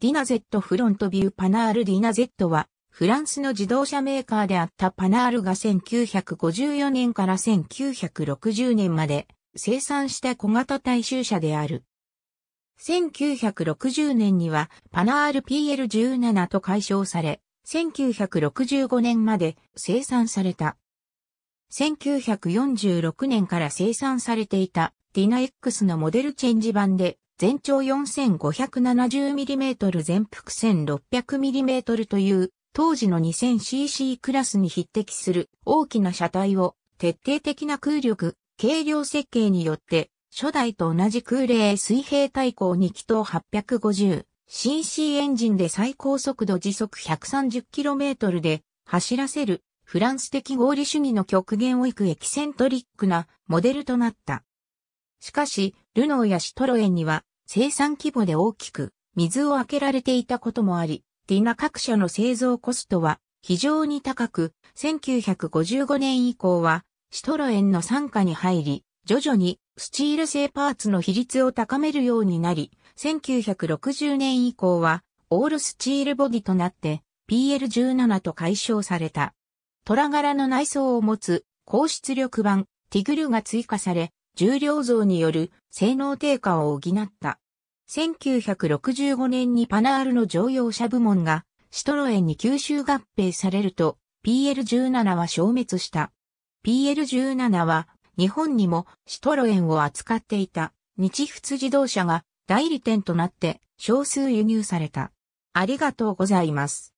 ディナゼットフロントビューパナールディナゼットは、フランスの自動車メーカーであったパナールが1954年から1960年まで生産した小型大衆車である。1960年にはパナール PL17 と解消され、1965年まで生産された。1946年から生産されていたディナ X のモデルチェンジ版で全長 4570mm 全幅 1600mm という当時の 2000cc クラスに匹敵する大きな車体を徹底的な空力、軽量設計によって初代と同じ空冷水平対向2気筒 850cc エンジンで最高速度時速 130km で走らせるフランス的合理主義の極限を行くエキセントリックなモデルとなった。しかし、ルノーやシトロエンには生産規模で大きく水を開けられていたこともあり、ディナ各社の製造コストは非常に高く、1955年以降はシトロエンの参加に入り、徐々にスチール製パーツの比率を高めるようになり、1960年以降はオールスチールボディとなって PL17 と解消された。虎柄の内装を持つ高出力版ティグルが追加され、重量増による性能低下を補った。1965年にパナールの乗用車部門がシトロエンに吸収合併されると PL17 は消滅した。PL17 は日本にもシトロエンを扱っていた日仏自動車が代理店となって少数輸入された。ありがとうございます。